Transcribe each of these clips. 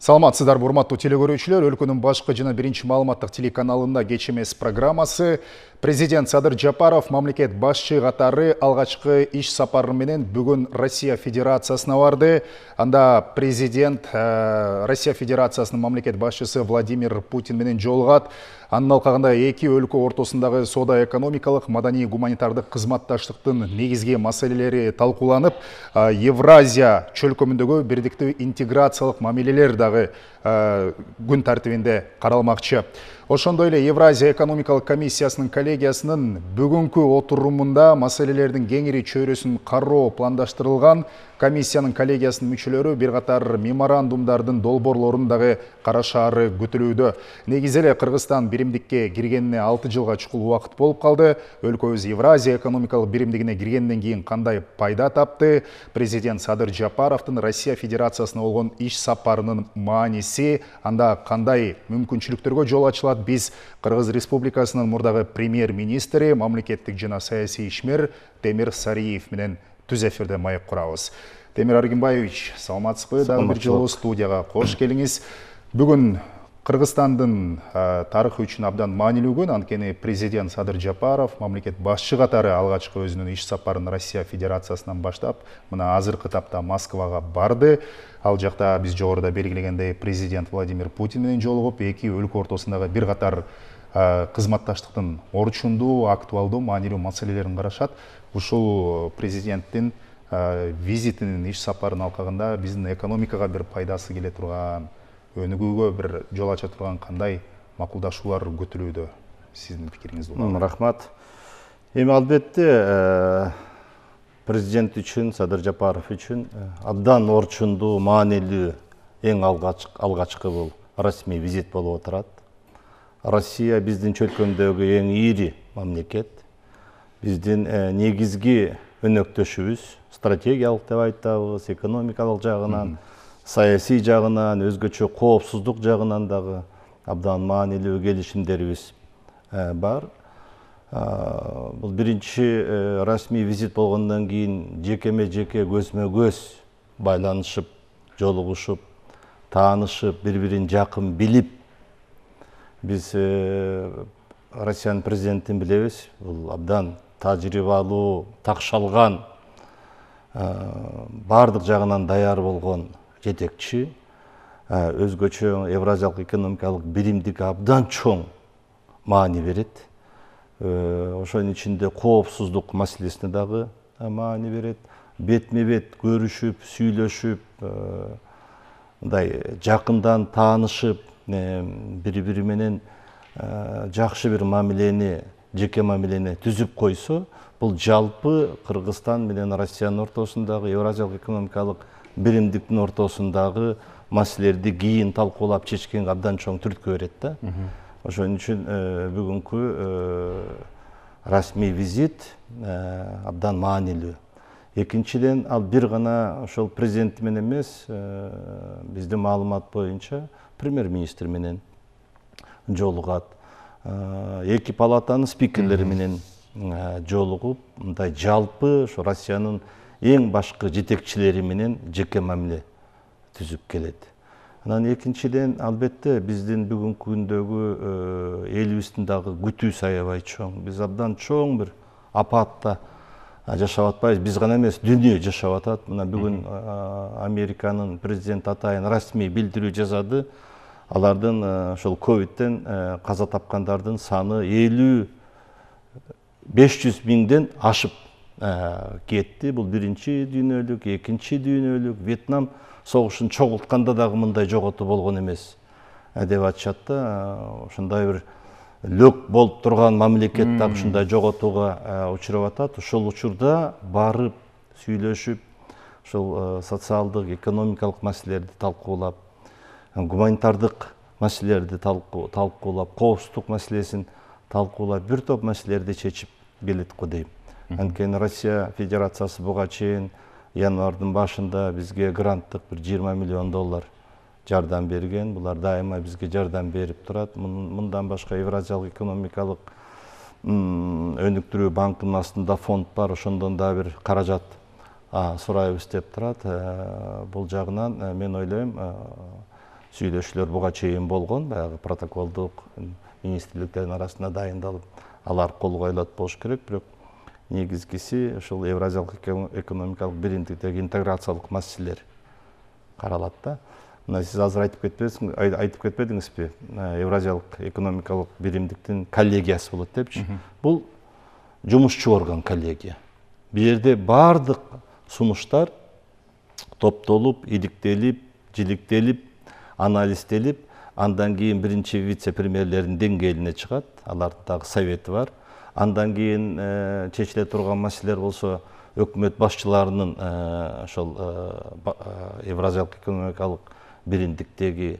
саламатсыздар урматтуу телекөрүүчүлөр өлкөнүн башқы жына бірінші малыматтық телеканалында кечемес программасы президент садыр жапаров мамлекет башчы ғатары алгачкы иш сапары бүгін бүгүн россия федерациясына барды анда президент э, россия Федерациясының мамлекет башшысы владимир путин менен анын алқағында эки өлкө ортосындағы соода экономикалық мадани гуманитардық қызматташтықтың негізге мәселелері талқыланып евразия чөлкөмүндөгү бирдиктүү интеграциялық мамилелер дагы күн тәртібінде қаралмақчы ошондой эле евразия экономикалык комиссиясынын коллегиясынын бүгүнкү отурумунда маселелердин кеңири чөйрөсүн кароо пландаштырылган комиссиянын коллегиясынын мүчөлөрү бир катар меморандумдардын долбоорлорун дагы карашаары күтүлүүдө негизи эле кыргызстан биримдикке киргенине алты жылга чукул убакыт болуп калды өлкөбүз евразия экономикалык биримдигине киргенден кийин кандай пайда тапты президент садыр жапаровдун россия федерациясына болгон иш сапарынын мааниси анда кандай мүмкүнчүлүктөргө жол ачылат Біз Кыргыз Республикасының мурдагы премьер-министри, мамлекеттик жана саясий ішмер Темир Сариев менен түз эфирде маек курабыз. Темир Аргимбаевич, саламатсызбы? Дагы бир жолу студияга кош келиңиз. Бүгүн кыргызстандын тарыхы үчүн абдан маанилүү күн анткени президент садыр жапаров мамлекет башчы катары алгачкы өзүнүн иш сапарын россия федерациясынан баштап мына азыркы тапта москвага барды ал жақта біз жоғарыда белгілегендей президент владимир путинмен жолығып екі өлкө ортосундагы бир катар кызматташтыктын орчунду актуалдуу маанилүү маселелерин карашат ушул президенттин визитинин иш сапарынын алкагында биздин экономикага бир пайдасы келе турган өнүгүүгө бир жол ача турган кандай макулдашуулар күтүлүүдө сиздин пикириңизди рахмат эми албетте э, президент үчүн садыр жапаров үчүн э, абдан орчундуу маанилүү эң алгач алгачкы бул расмий визит болуп отурат россия биздин чөлкөмдөгү эң ийри мамлекет биздин э, негизги өнөктөшүбүз стратегиялык деп айтабыз экономикалык жагынан саясий жагынан өзгөчө коопсуздук жагынан дагы абдан маанилүү келишимдерибиз э, бар бул биринчи э, расмий визит болгондон кийин жекеме жеке көзмө көз байланышып жолугушуп таанышып бири бирин жакын билип биз э, россиянын президентин билебиз бул абдан тажрыйбалуу такшалган э, баардык жагынан даяр болгон жетекчи өзгөчө евразиялык экономикалык биримдикке абдан чоң маани берет Э, ошонун ичинде коопсуздук маселесине дагы маани берет бетме бет көрүшүп сүйлөшүп э, мындай жакындан таанышып э, бири бири менен жакшы бир мамилени жеке мамилени түзүп койсо бул жалпы кыргызстан менен россиянын ортосундагы евразиялык экономикалык биримдиктин ортосундагы маселелерди кийин талкуулап чечкенге абдан чоң түрткү берет да ошон үчүн бүгүнкү расмий визит абдан э, маанилүү экинчиден ал бир гана ошол президент менен эмес э, биздин маалымат боюнча премьер министр менен жолугат э, эки палатанын спикерлери менен жолугуп мындай жалпы ошо россиянын эң башкы жетекчилери менен жеке мамиле түзүп келет анан экинчиден албетте биздин бүгүнкү күндөгү э, элибиздин дагы күтүү аябай чоң биз абдан чоң бир апаатта жашап атпайбыз биз гана эмес дүйнө жашап атат мына бүгүн американын президенти атайын расмий билдирүү жасады алардын э, ошол ковидтен э, каза тапкандардын саны элүү беш жүз миңден ашып кетти бул биринчи дүйнөлүк экинчи дүйнөлүк вьетнам согушун чогултканда дагы мындай жоготуу болгон эмес э, деп айтышат да ушундай э, бир лөк болуп турган мамлекет дагы ушундай жоготууга э, учурап атат ушул учурда барып сүйлөшүп ушул социалдык экономикалык маселелерди талкуулап гуманитардык маселелерди талкуулап коопсуздук маселесин талкуулап бир топ маселелерди чечип келет го дейм анткени россия федерациясы буга чейин Январдың башында бізге гранттық бір 20 миллион доллар жардам берген бұлар дайыма бізге жардам беріп тұрады. Мұндан башка Евразиялық экономикалық өнүктүрүү банкынын астында фонд бар ошондон да бир каражат сурайбыз деп турат бул жагынан э, мен ойлойм э, сүйлөшүүлөр буга чейин болгон баягы протоколдук министрликтердин арасында дайындалып алар кол коюлат болуш керек бирок негізгісі ошол евразиялық экономикалық биримдиктеги интеграциялык маселелер каралат да мына сиз азыр айтып кетпедиңиз айтып кетпедиңизби Евразиялық экономикалық биримдиктин коллегиясы болот депчи бул жумушчу орган коллегия бул жерде баардык сунуштар топтолуп иликтелип жиликтелип анализделип андан кийин биринчи вице премьерлердин деңгээлине чыгат алардын дагы совети бар андан кейін чечиле турган маселелер болсо өкмөт башчыларынын ошол евразиялык экономикалык биримдиктеги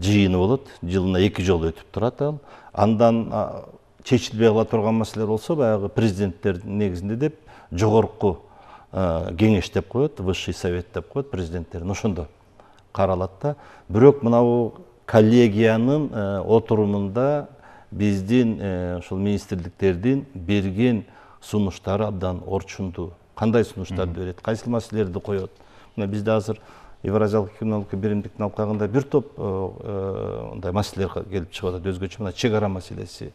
жыйыны болот жылына эки жолу өтүп турат ал андан чечилбей кала турган маселелер болсо баягы президенттер негизинде деп жогорку кеңеш деп коет высший совет деп коет президенттердин ошондо каралат да бирок мынабу коллегиянын отурумунда биздин э, ушул министрликтердин берген сунуштары абдан орчундуу кандай сунуштарды берет кайсыл маселелерди коет мына бизде азыр евразиялык экономика биримдиктин алкагында бир топ мындай э, э, маселелер келип чыгып атат өзгөчө мына чек ара маселеси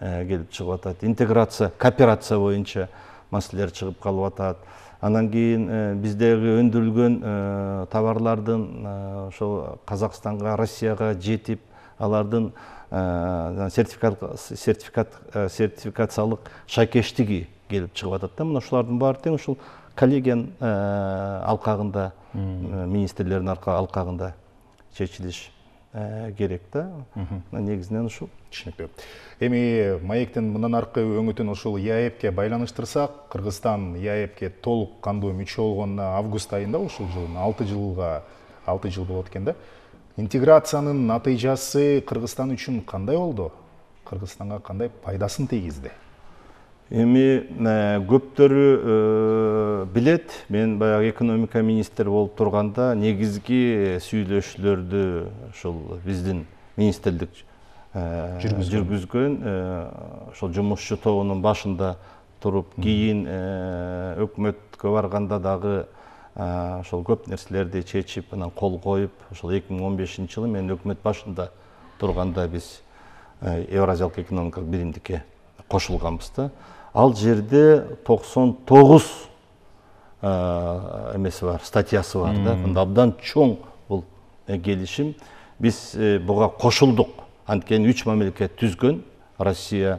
келип чыгып атат интеграция кооперация боюнча маселелер чыгып калып атат анан кийин биздеги өндүрүлгөн товарлардын ошол казакстанга россияга жетип алардын э, сертификат сертификат э, сертификациялык шайкештиги келип чыгып атат да мына ушулардын баары тең ушул коллегиянын э, алкагында министрлердин алкагында чечилиш керек да мына негизинен ушул түшүнүктүү эми маектин мындан аркы өңүтүн ушул еаэбке байланыштырсак кыргызстан еаэбке толук кандуу мүчө болгонуна август айында ушул жылдын алты жылга алты жыл болот экен да интеграцияның натыйжасы кыргызстан үшін қандай болды кыргызстанга қандай пайдасын тийгизди эми э, көптөрү э, билет мен баягы экономика министри болуп турганда негизги э, сүйлөшүүлөрдү ушул биздин министрлик жүргүзгөн ошол жумушчу тобунун башында туруп кийин өкмөткө барганда дагы ошол көп нерселерди чечип анан кол коюп ошол эки миң он бешинчи жылы мен өкмөт башында турганда биз э, евразиялык экономикалык биримдикке кошулганбыз да ал жерде токсон тогуз э, эмеси бар статьясы бар да абдан чоң бул келишим биз э, буга кошулдук анткени үч мамлекет түзгөн россия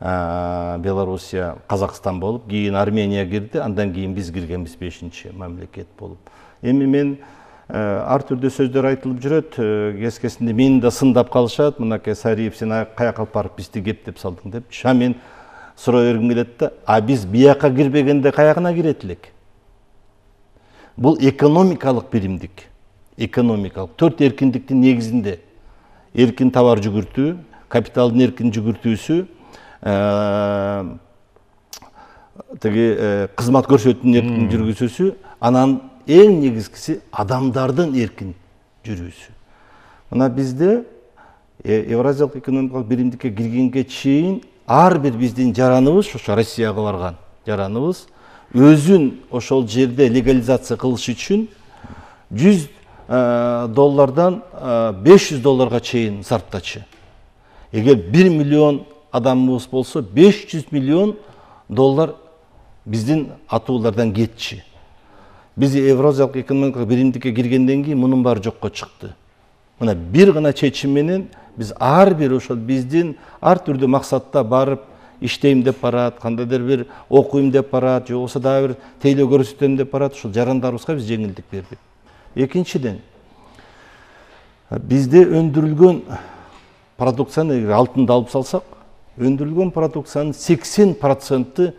Э, белоруссия қазақстан болып кейін армения кірді андан кейін біз кіргенбіз бешінші мемлекет болып эми мен әртүрлі э, сөздер айтылып жүреді э, кескесінде мені де сындап қалышады мынакей сариев сен қаяққа алып барып бізді кептеп салдың деп а мен сұрай бергім келеді да а біз бияққа кірбегенде қаяғына кіреді бұл экономикалық биримдик экономикалық төрт еркіндіктің негізінде еркін товар жүгірту капиталдың еркін жүгіртүүсү Э, тіге қызмат э, көрсетудің еркін жүргізісі анан ең негізгісі адамдардың еркін жүргізісі мына бізде э, евразиялық экономикалық биримдикке келгенге чейин ар бир биздин жараныбыз ошо россияга барган жараныбыз өзүн ошол жерде легализация кылыш үшін 100 доллардан 500 долларға чейін сарптачы егер 1 миллион адамыбыз болсо беш жүз миллион доллар биздин атуулардан кетчү биз евразиялык экономикалык биримдикке киргенден кийин мунун баары жокко чыкты мына бир гана чечим менен биз ар бир ошол биздин ар түрдүү максатта барып иштейм деп барат кандайдыр бир окуйм деп барат же болбосо дагы бир тейлөө көрсөтөм деп барат ушул жарандарыбызга биз жеңилдик бердик экинчиден бизде өндүрүлгөн продукцияны алтынды алып салсак өндірілген продукцияның 80 проценті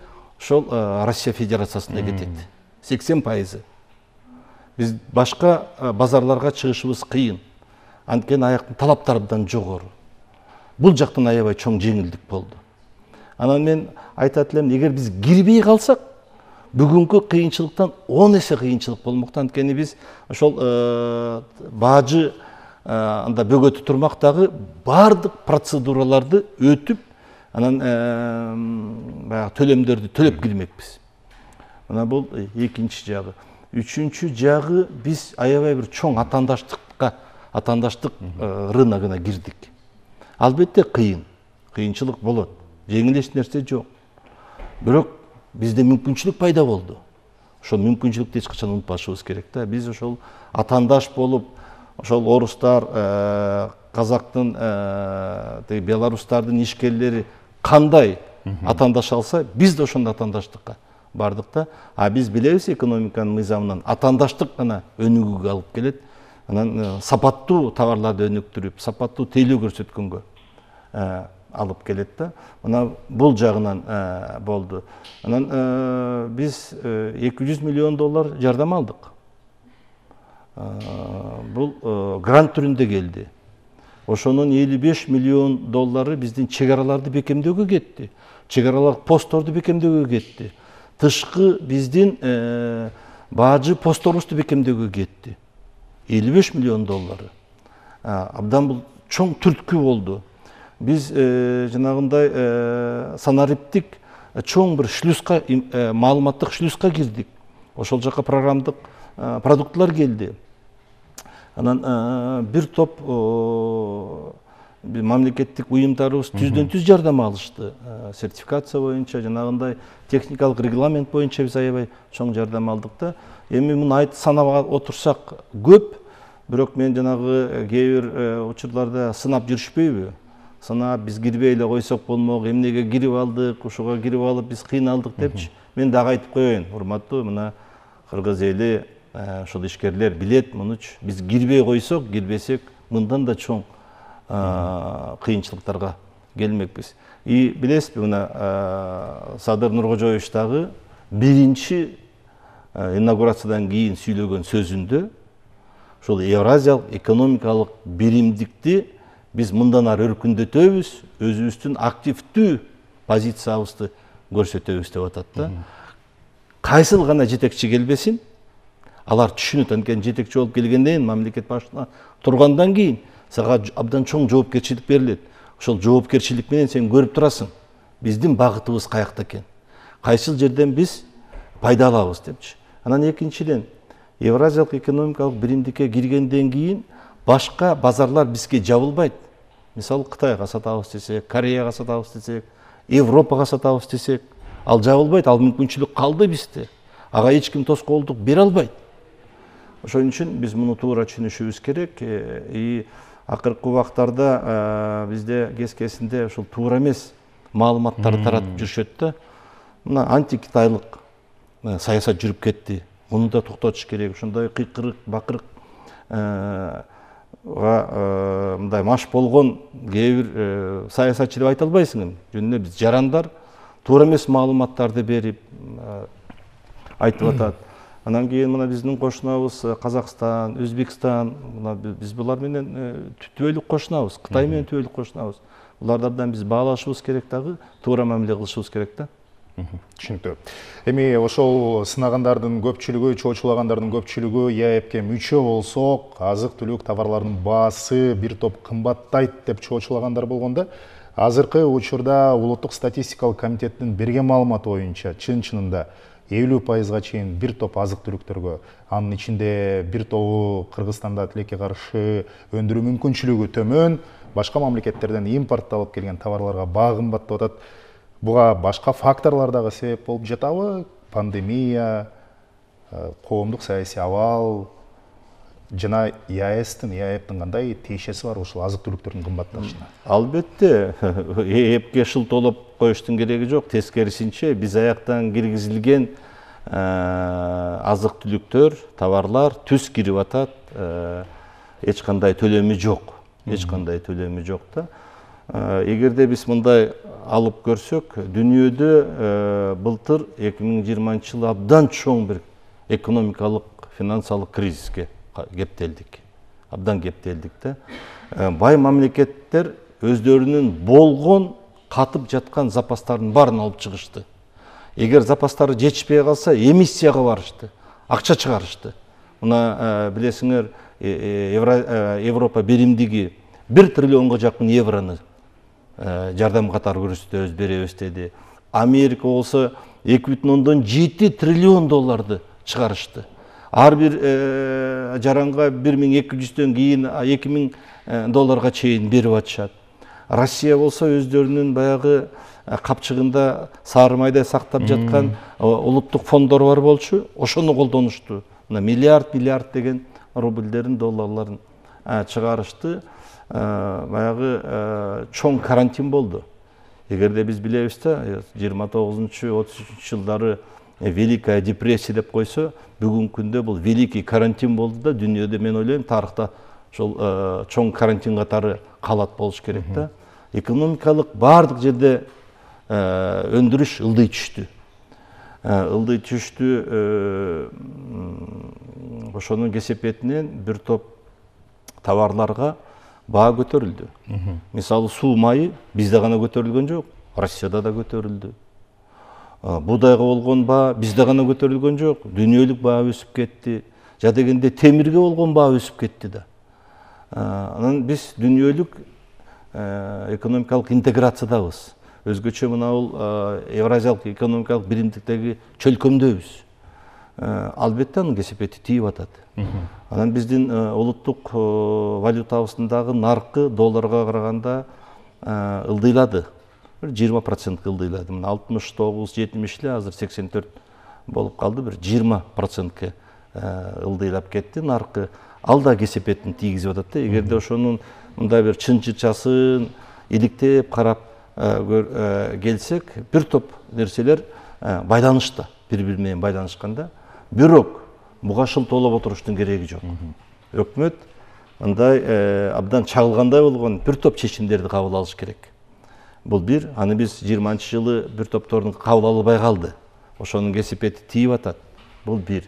сол э, россия Федерациясында кетеді 80 пайызы біз башқа э, базарларға шығышымыз қиын анткени аяқтың талаптарыдан жоғары бұл жақтан аябай чоң жеңілдік болды анан мен айта элем егер біз кирбей қалсақ бүгүнкү қиыншылықтан он қиыншылық кыйынчылык болмокта анткени биз ошол э, бажы анда бөгөтү турмак дагы процедураларды өтүп анан баягы төлөмдөрдү төлөп келмекпиз мына бул э, экинчи жагы үчүнчү жагы биз аябай бир чоң атаандаштыкка атаандаштык э, рыногуна кирдик албетте кыйын кыйынчылык болот жеңил нерсе жок бирок бизде мүмкүнчүлүк пайда болду ошол мүмкүнчүлүктү эч качан унутпашыбыз керек да биз ошол атаандаш болуп ошол орустар э, казактын тиги беларустардын ишкерлери қандай атандаш алса біз де ошондай атандаштыққа бардық та а біз билебиз экономиканын мыйзамынан атандаштық қана өнүгүүгө алып келет анан э, сапаттуу товарларды өнүктүрүп сапаттуу тейлөө көрсөткөнгө э, алып келет да мына бул жагынан э, болду анан биз эки миллион доллар жардам алдык бул грант түрүндө келди ошонун элүү беш миллион доллары биздин чек араларды бекемдөөгө кетти чек аралык постторду бекемдөөгө кетти тышкы биздин э, баажы постторубузду бекемдөөгө кетти элүү беш миллион доллары абдан бул чоң түрткү болду биз э, жанагындай э, санариптик чоң бир шлюзга маалыматтык шлюзга кирдик ошол жака программдык продуктылар келди анан бир топ мамлекеттик уюмдарыбыз түздөн түз жардам алышты сертификация боюнча жанагындай техникалык регламент боюнча биз аябай чоң жардам алдык да эми муну айтып санап отурсак көп бирок мен жанагы э, кээ бир э, учурларда сынап жүрүшпөйбү сынап биз кирбей эле койсок болмок эмнеге кирип алдык ушуга кирип алып биз кыйналдык депчи мен дагы айтып коеюн урматтуу мына кыргыз эли ошол э, ишкерлер билет мунучу биз кирбей койсок кирбесек мындан да чоң э, кыйынчылыктарга келмекпиз и билесизби мына э, садыр нуркожоевич дагы биринчи инаугурациядан кийин сүйлөгөн сөзүндө ушул евразиялык экономикалык биримдикти биз мындан ары өркүндөтөбүз өзүбүздүн активдүү позициябызды көрсөтөбүз деп атат да кайсыл гана жетекчи келбесин алар түшүнөт анткени жетекчи болуп келгенден мамлекет башына тургандан кийин сага абдан чоң жоопкерчилик берилет ошол жоопкерчилик менен сен көрүп турасың биздин багытыбыз каякта экен кайсыл жерден биз пайда алабыз депчи анан экинчиден евразиялык экономикалык биримдикке киргенден кийин башка базарлар бизге жабылбайт мисалы кытайга сатабыз десек кореяга сатабыз десек европага сатабыз десек ал жабылбайт ал мүмкүнчүлүк калды бизде ага эч ким тоскоолдук бере албайт ошон үчүн биз муну туура түшүнүшүбүз керек э, и акыркы убактарда э, бизде кескесинде ушул туура эмес маалыматтарды таратып жүрүшөт да мына антикитайлык э, саясат жүрүп кетти муну да токтотуш керек ушундай кыйкырык бакырык мындай маш болгон кээ бир саясатчы деп айта албайсың эми жөн эле биз жарандар туура эмес маалыматтарды берип айтып атат анан кийин мына биздин кошунабыз казакстан э, өзбекстан мына биз булар менен э, түбөлүк кошунабыз кытай менен түбөлүк кошунабыз буларды абдан биз баалашыбыз керек дагы туура мамиле кылышыбыз керек да түшүнүктүү эми ошол сынагандардын көпчүлүгү чоочулагандардын көпчүлүгү еэбке мүчө болсок азык түлүк товарларынын баасы бир топ кымбаттайт деп чоочулагандар болгондо азыркы учурда улуттук статистикалык комитеттин берген маалыматы боюнча чын чынында элүү пайызга чейин бир топ азык түлүктөргө анын ичинде бир тобу кыргызстанда тилекке каршы өндүрүү мүмкүнчүлүгү төмөн башка мамлекеттерден импортталып келген товарларга баа кымбаттап атат буга башка факторлор дагы себеп болуп жатабы пандемия э, коомдук саясий абал жана еаэс тің еаэп тің бар ушул азық түліктердің кымбатташына албетте ээпке шылтоолоп коюштун кереги жок тескерисинче биз аяктан киргизилген ә, азык түлүктөр товарлар түз кирип атат эч ә, кандай төлөмү жок эч кандай төлөмү жок да эгерде ә, биз мындай алып көрсөк дүйнөдө былтыр эки миң жыйырманчы жылы абдан чоң бир экономикалык финансалык кризиске кептелдик абдан кептелдик да бай мамлекеттер өздерінің болгон қатып жатқан запастарын барын алып чыгышты егер запастары жетишпей қалса эмиссияға барышты ақша шығарышты мына билесиңер білесіңер европа биримдиги бир триллионға жақын евроны жардам қатары көрсөтөбүз беребиз деди америка болсо эки бүтүн ондон жети триллион долларды чыгарышты ар бир э, жаранга бир миң эки жүздөн кийин эки миң э, долларга чейин берип атышат россия болсо өздөрүнүн баягы э, капчыгында сары майдай сактап жаткан улуттук фонддор бар болчу ошону колдонушту мына миллиард миллиард деген рубльдерин долларларын чыгарышты баягы чоң карантин болду эгерде биз билебиз да жыйырма тогузунчу жылдары великая депрессия деп қойса бүгінгі күнде бұл великий карантин болды да дүниеде мен ойлаймын тарихта сол ә, э, чоң карантин қатары қалат болуш керек та экономикалық барлық жерде ә, өндіріс ылди түшті э, ылди түшті ошонун кесепетинен бир топ товарларга баа көтөрүлдү мисалы суу майы бизде гана көтөрүлгөн жок россияда да көтөрүлдү буудайга болгон баа бизде гана көтөрүлгөн жок дүйнөлүк баа өсүп кетти жа дегенде темирге болгон баа өсүп кетти да анан биз дүйнөлүк э, экономикалык интеграциядабыз өзгөчө мына бул евразиялык экономикалык биримдиктеги чөлкөмдөбүз э, албетте анын кесепети тийип атат анан биздин э, улуттук валютабыздын дагы наркы долларга караганда ылдыйлады бір жиырма процент қылды мына алтымыш тоғыз эле азыр сексен төрт болып қалды бір жиырма процентке ә, ылдыйлап кетті нарқы алда кесепетін тигізіп жатады да егер де ошонун мындай бир чынчычасын иликтеп карап ә, ә, келсек бир топ нерселер байланышта бири бири менен байланышканда бирок буга шылтоолоп отуруштун кереги жок өкмөт мындай абдан чагылгандай болгон бир топ чечимдерди кабыл алыш керек бұл бир аны биз жыйырманчы жылы бір топтордун кабыл албай калды ошонун кесепети тийип атат бул бир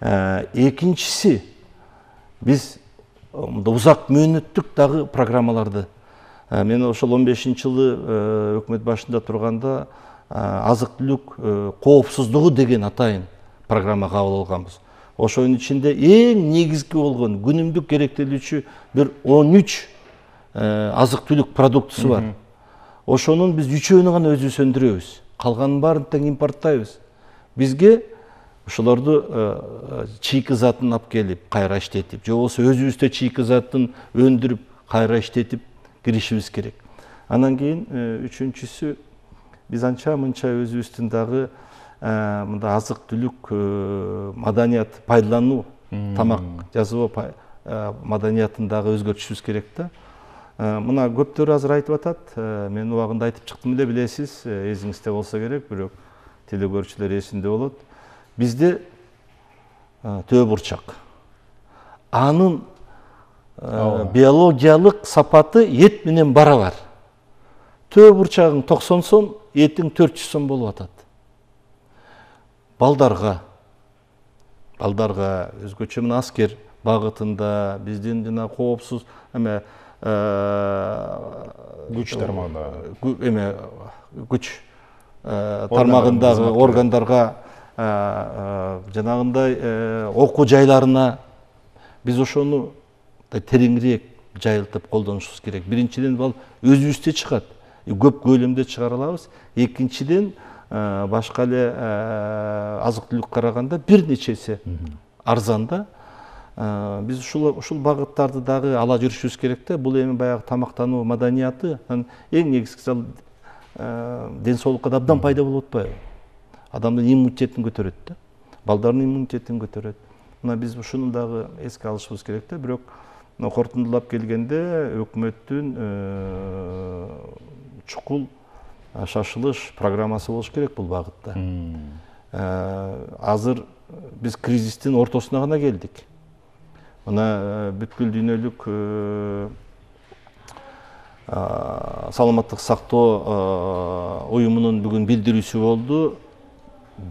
э, экинчиси биз ұзақ узак мөөнөттүк дагы программаларды э, мен ошол 15 бешинчи жылы э, өкмөт башында турганда азык түлүк коопсуздугу деген атайын программа кабыл алганбыз ошонун ичинде эң негизги болгон күнүмдүк керектелүүчү бир он үч азык түлүк продуктысы бар ошонун биз үчөөнү гана өзүбүз сөндүрөбүз калганын баарын тең импорттайбыз бизге ошолорду э, чийки затын алып келип кайра иштетип же болбосо өзүбүздө чийки затын өндүрүп кайра иштетип киришибиз керек анан кийин э, үчүнчүсү биз анча мынча өзүбүздүн дагы э, мындай азык түлүк маданият пайдалануу тамак жасоо маданиятын дагы өзгөртүшүбүз керек да Э, мына көптөр азыр айтып атат э, мен убагында айтып чыктым эле билесиз эзиңизде болсо керек бирок телекөрүүчүлөр эсинде болот бизде э, төө бурчак анын биологиялык сапаты эт менен барабар төө бурчагың токсон сом этиң төрт жүз сом болуп атат балдарга балдарга өзгөчө мына аскер багытында биздин жана коопсуз эме күч э, э, тармагында эме күч тармагындагы органдарга э, жанагындай оқу жайларына біз ошону тереңирээк жайылтып колдонушубуз керек биринчиден ал өзүбүздө чыгат көп көлөмдө чыгара алабыз экинчиден башка эле азык түлүккө караганда бир эсе арзан да ә, біз ұшыл, бағыттарды дағы ала жүрішіміз керек те бұл эми баягы тамактануу маданияты эң негизгиси ал ә, э, денсаулыкка да абдан пайда болуп атпайбы адамдын иммунитетин көтөрөт да балдардын иммунитетин көтөрөт мына биз ушуну дагы эске алышыбыз керек да бирок корутундулап келгенде өкмөттүн э, чукул шашылыш программасы болуш керек бул багытта азыр биз кризистин ортосуна гана келдик мына бүткүл дүйнөлүк саламаттык сактоо уюмунун бүгүн билдирүүсү болду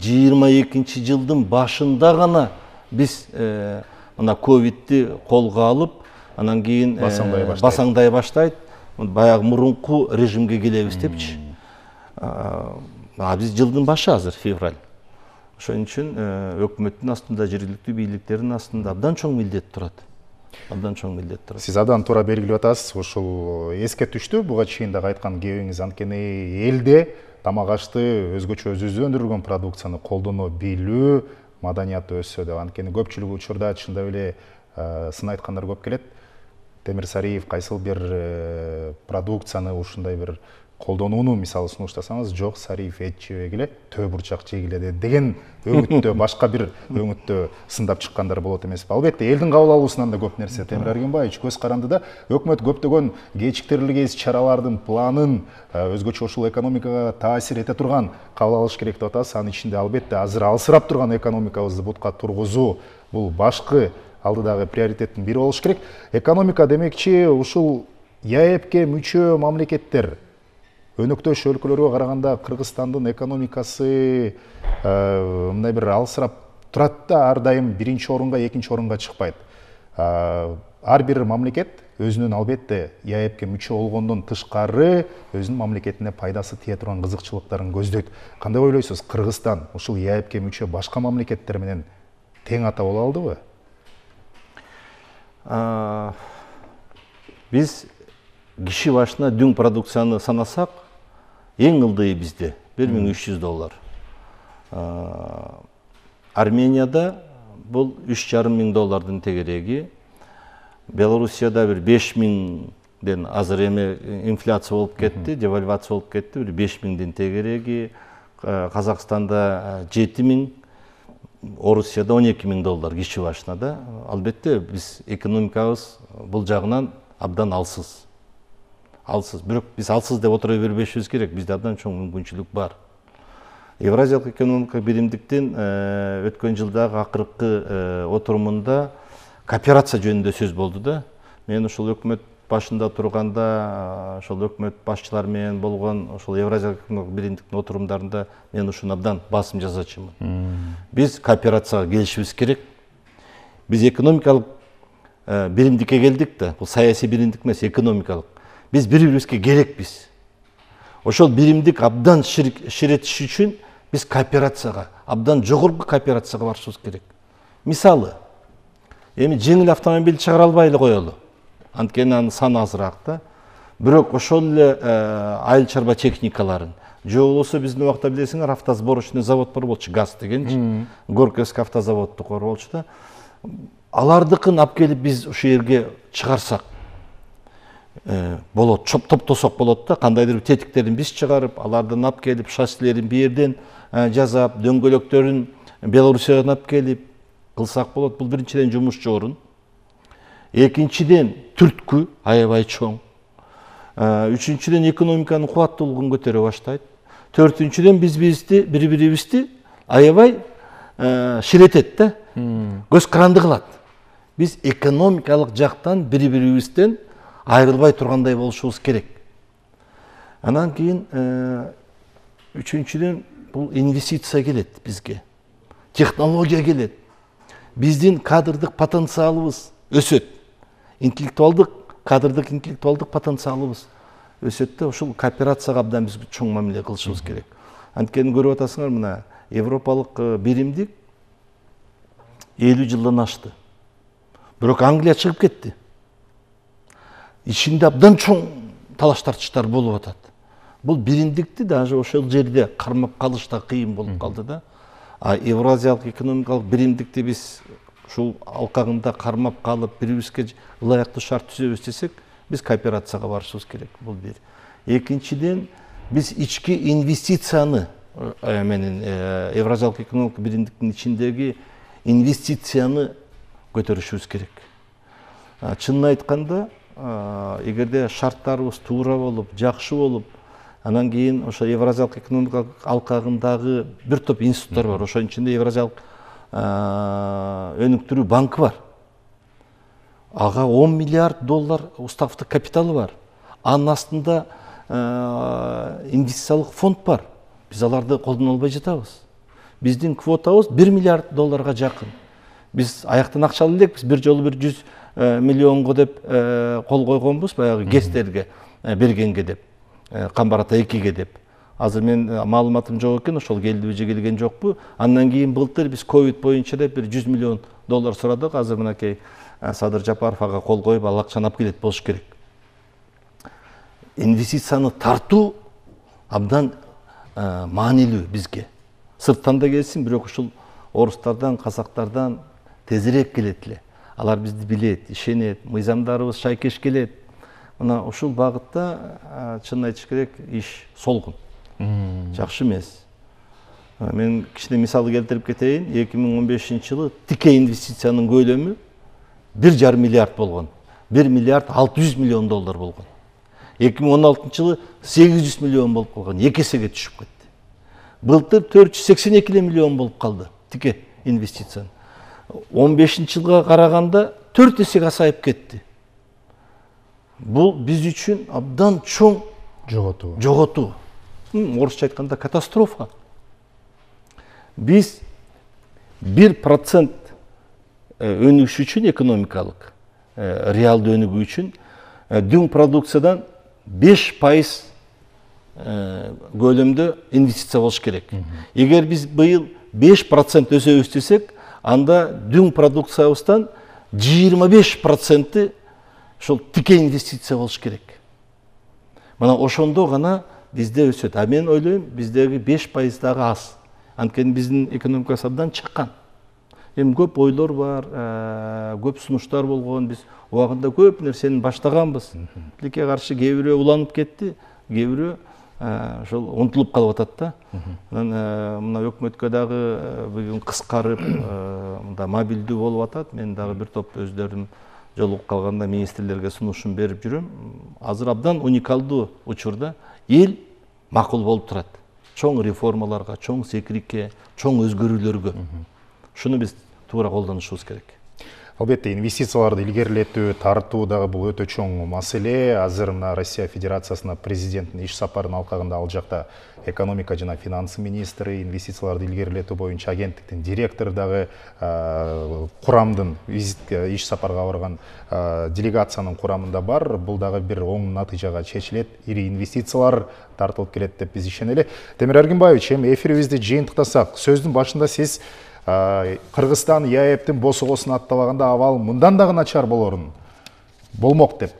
жыйырма экинчи жылдын башында гана биз мына ковидти қолға алып анан кейін басаңдай баштайды, баяғы мурунку режимге келебиз депчи а біз жылдың башы азыр февраль ошон үчүн э, өкмөттүн астында жергиликтүү бийликтердин астында абдан чоң милдет турат абдан чоң милдет турат сиз абдан туура белгилеп атасыз ушул эске түштү буга чейин дагы айткан кебиңиз анткени элде тамак ашты өзгөчө өзүбүздө өндүрүлгөн продукцияны колдоно билүү маданияты өссө деп анткени көпчүлүк учурда чындап эле э, сын айткандар көп келет темир сариев кайсыл бир э, продукцияны ушундай бир колдонууну мисалы сунуштасаңыз жок сариев эт жебегиле төө бурчак жегиле деген өңүттө башка бир өңүттө сындап чыккандар болот эмеспи албетте элдин кабыл алуусунан да көп нерсе темир аргенбаевич көз каранды да өкмөт көптөгөн кечиктирилген кечиктирилгес чаралардын планын э, өзгөчө ушул экономикага таасир эте турган кабыл алыш керек деп атасыз анын ичинде албетте азыр алсырап турган экономикабызды бутка тургузуу бул башкы алдыдагы приоритеттин бири болуш керек экономика демекчи ушул яэпке мүчө мамлекеттер өнөктөш өлкөлөргө караганда кыргызстандын экономикасы э, мындай бир алсырап турат да ар дайым биринчи орунга экинчи орунга чыкпайт ар э, бир мамлекет өзүнүн албетте еэбке мүчө болгондон тышкары өзүнүн мамлекетине пайдасы тие турган кызыкчылыктарын көздөйт кандай ойлойсуз кыргызстан ушул еэбке мүчө башка мамлекеттер менен тең ата боло алдыбы э, биз киши башына дүң продукцияны санасак ең ылдиы бізде 1300 доллар арменияда бұл үш жарым доллардың тегерегі. белоруссияда бір беш миңден азыр еме инфляция болып кетті, девальвация болып кетті, бир беш миңдин тегереги казакстанда жети миң орусияда он эки доллар киши башына да албетте біз экономикабыз бұл жағынан абдан алсыз алсыз бирок биз алсыз деп отура бербешибиз керек бизде абдан чоң мүмкүнчүлүк бар евразиялык экономика биримдиктин э, өткөн жылдагы акыркы э, отурумунда кооперация жөнүндө сөз болду да мен ушул өкмөт башында турганда ошол э, өкмөт башчылары менен болгон ошол евразиялык экономикалык биримдиктин отурумдарында мен ушуну абдан басым жасачумун биз кооперацияга келишибиз керек биз экономикалык биримдикке келдик да бул саясий биримдик эмес экономикалык биз бири бирибизге керекпіз ошол биримдик абдан ширетиш үчүн биз кооперацияга абдан жогорку кооперацияга барышыбыз керек мисалы эми жеңил автомобиль чыгара албай эле коелу анткени анын саны азыраак да бирок ошол эле айыл чарба техникаларын же болбосо биздин убакта билесиңер автосборочный завод бар болчу газ дегенчи горьковский автозаводдуку бар болчу да алардыкын алып келип биз ушул жерге чыгарсак Э, болот топтосок болот да кандайдыр бир тетиктерин биз чыгарып алардын алып келип шасселерин бирден э, жасап дөңгөлөктөрүн белоруссиядан алып келип кылсак болот бул биринчиден жумушчу орун экинчиден түрткү аябай чоң э, үчүнчүдөн экономиканын кубаттуулугун көтөрө баштайт төртүнчүдөн биз бизди бири бирибизди аябай ширетет да көз каранды кылат биз экономикалык жактан бири бирибизден айрылбай тұрғандай болушыбыз керек анан кейін ә, э, үчүнчүдөн бұл инвестиция келет бізге технология келет біздің кадрдық потенциалымыз өсөт интеллектуалдық кадрдық интеллектуалдық потенциалыбыз өсөт да ушул кооперацияга абдан биз чоң мамиле кылышыбыз керек анткени көрүп атасыңар мына европалык э, биримдик элүү жылдан ашты бирок англия чыгып кетти ішінде абдан чоң талаш тартыштар болып атат бұл бейіндікті даже ошол жерде кармап калыш да кыйын болуп калды да а евразиялык экономикалык биримдикти биз ушул алкагында кармап калып бири бирибизге ылайыктуу шарт түзөбүз десек биз кооперацияга барышыбыз керек бул бир экинчиден биз ички инвестицияны менен э, э, евразиялык экономикалык биримдиктин ичиндеги инвестицияны көтөрүшүбүз керек чынын айтканда Э, егерде шарттарыбыз туура болуп жакшы болуп анан кийин ошо евразиялык экономикалык алкагындагы бир топ институттар бар ошонун ичинде евразиялык э, өнүктүрүү банкы бар ага он миллиард доллар уставтык капиталы бар анын астында э, инвестициялык фонд бар биз аларды колдоно албай жатабыз биздин квотабыз бир миллиард долларга жакын биз аяктан акча ала элекпиз бир жолу бир жүз миллионго деп кол э, койгонбуз баягы гэстерге э, бергенге деп камбар э, ата экиге деп азыр мен маалыматым жок экен ошол келдиби же келген жокпу андан кийин былтыр биз ковид боюнча деп бир жүз миллион доллар сурадык азыр мынакей садыр жапаров ага кол коюп ал акчаны алып келет болуш керек инвестицияны тартуу абдан маанилүү бизге сырттан да келсин бирок ушул орустардан казактардан тезирээк келет эле алар бізді билет ишенет мыйзамдарыбыз шайкеш келет мына ушул багытта чынын айтыш керек иш солгун жакшы эмес мен кичине мисал келтирип кетейин 2015 жылы тіке инвестицияның көлөмү 1,5 миллиард болгон 1 миллиард 600 миллион доллар болған. 2016 жылы 800 миллион болуп калган эки эсеге түшүп кетти былтыр төрт миллион болып қалды тіке инвестицияны 15 жылға қарағанда төрт есеге азайып кетті бұл біз үшін абдан чоң жоғату. Орыс орысша айтқанда катастрофа Біз 1% процент э, үшін экономикалық реалды э, реалдуу үшін үчүн э, дүң продукциядан 5 пайыз көлөмдө инвестиция болуш керек Егер біз быйыл 5 процент десек анда дүң продукциябыздан жыйырма беш проценти ошол тике инвестиция болуш керек мына ошондо гана бизде өсөт а мен ойлойм биздеги беш пайыз дагы аз анткени биздин экономикабыз абдан чыккан эми көп ойлор бар э, көп сунуштар болгон биз убагында көп нерсени баштаганбыз тилекке каршы кээ бирөө уланып кетти кээ бирөө Ә, Жол унтулуп калып атат да анан ә, мына өкмөткө дагы ә, бүгүн кыскарып мындай мобилдүү болуп атат мен дагы бир топ өздөрүм жолугуп калганда министрлерге сунушум берип жүрөм азыр абдан уникалдуу учурда эл макул болуп турат чоң реформаларга чоң секирикке чоң өзгөрүүлөргө ушуну биз туура колдонушубуз керек албетте инвестицияларды илгерилетүү тартуу бұл бул чоң маселе азыр мына россия федерациясына президенттин иш сапарынын алқағында ал жақта экономика жана финансы министрі инвестицияларды илгерилетүү боюнча агенттиктин директору дагы курамдын иш сапарга барган делегациянын құрамында бар бұл дағы бір оң натыйжага чечилет ири инвестициялар тартылып келет деп біз ишенели темир эргимбаевич эми эфирибизди жыйынтыктасак сөздүн башында сиз кыргызстан еаэбтин босогосун аттабаганда абал мындан дагы начар болорун болмок деп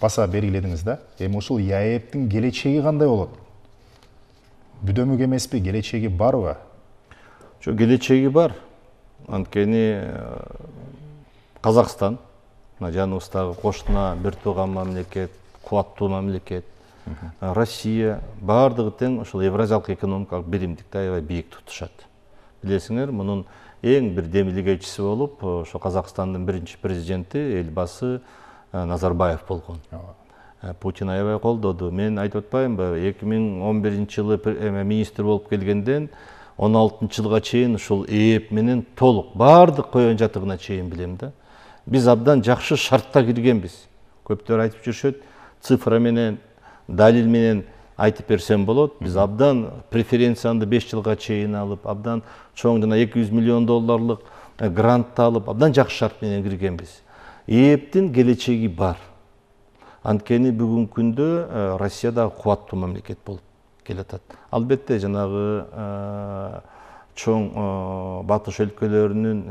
баса белгиледиңиз да эми ушул еаэбтин келечеги кандай болот бүдөмүк эмеспи келечеги барбы жок келечеги бар анткени э, казакстан мына жаныбыздагы кошуна бир тууган мамлекет кубаттуу мамлекет э, россия баардыгы тең ушул евразиялык экономикалык биримдикти аябай бийик тутушат білесіңер мұның ең бір демилгечиси болып ошо казакстандын биринчи президенти элбасы назарбаев болған ә, путин аябай қолдады мен айтып атпаймынбы эки миң он жылы министр болып келгенден 16 алтынчы жылга чейин ушул ээп менен толук баардык койгон жатыгына чейин билем да абдан жакшы шартта киргенбиз көптер айтып жүрүшөт цифра менен далил менен айтып берсем болот биз абдан преференцияны 5 жылга чейин алып абдан чоң жана эки миллион долларлык э, грантты алып абдан жакшы шарт менен киргенбиз ээптин келечеги бар анткени бүгүнкү күндө э, россия дагы кубаттуу мамлекет болуп келатат албетте жанагы э, чоң батыш өлкөлөрүнүн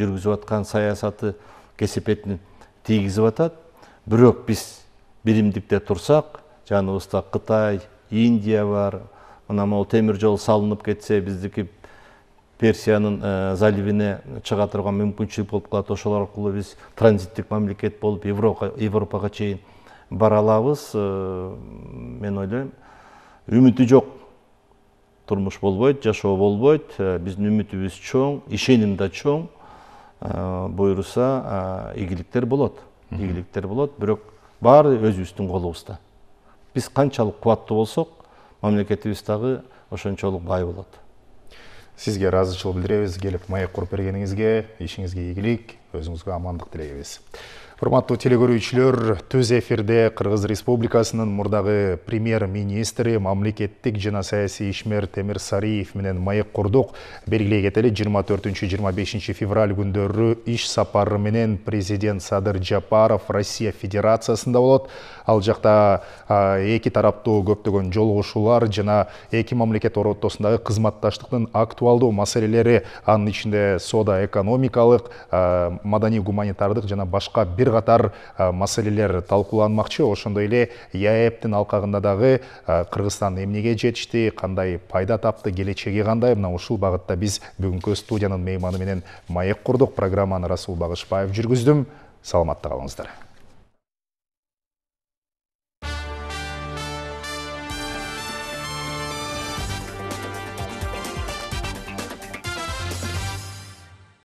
жүргүзүп аткан саясаты кесепетин тийгизип атат бирок биз биримдикте турсак жаңы қытай индия бар мына мынау темір жол салынып кетсе біздікі персияның ә, заливіне шыға мүмкіншілік болып қалады ошол аркылуу біз транзиттік мамлекет болып европа европага чейин бара алабыз ә, э, мен ойлойм үмүтү жок турмуш болбойт жашоо болбойт ә, э, биздин чоң ишеним да чоң буюрса ийгиликтер болот ийгиликтер болот бирок баары өзүбүздүн колубузда біз қаншалық қуатты болсақ мемлекетіміз дағы ошончолук бай болот сизге ыраазычылык билдиребиз келип маек куруп бергениңизге ишиңизге ийгилик өзүңүзгө амандык тилейбиз Құрматты телегөрейшілер, төз эфирде Қырғыз Республикасының мұрдағы премьер-министрі мамлекеттік жана саяси ишмер Темир Сариев менен майық құрдық. Белгілей кетели 24-25 февраль күндөрү иш сапары менен президент Садыр Жапаров Россия Федерациясында болот. Ал жақта эки тараптуу көптөгөн жолугушуулар жана эки мамлекет ортосундагы кызматташтыктын актуалдуу маселелери, анын ичинде соода экономикалык, маданий гуманитардык жана башка бир бир катар маселелер талкууланмакчы ошондой эле еаэптин алкагында дагы кыргызстан эмнеге жетишти кандай пайда тапты келечеги кандай мына ушул багытта биз бүгүнкү студиянын мейманы менен маек курдук программаны расул багышбаев жүргүздүм саламатта калыңыздар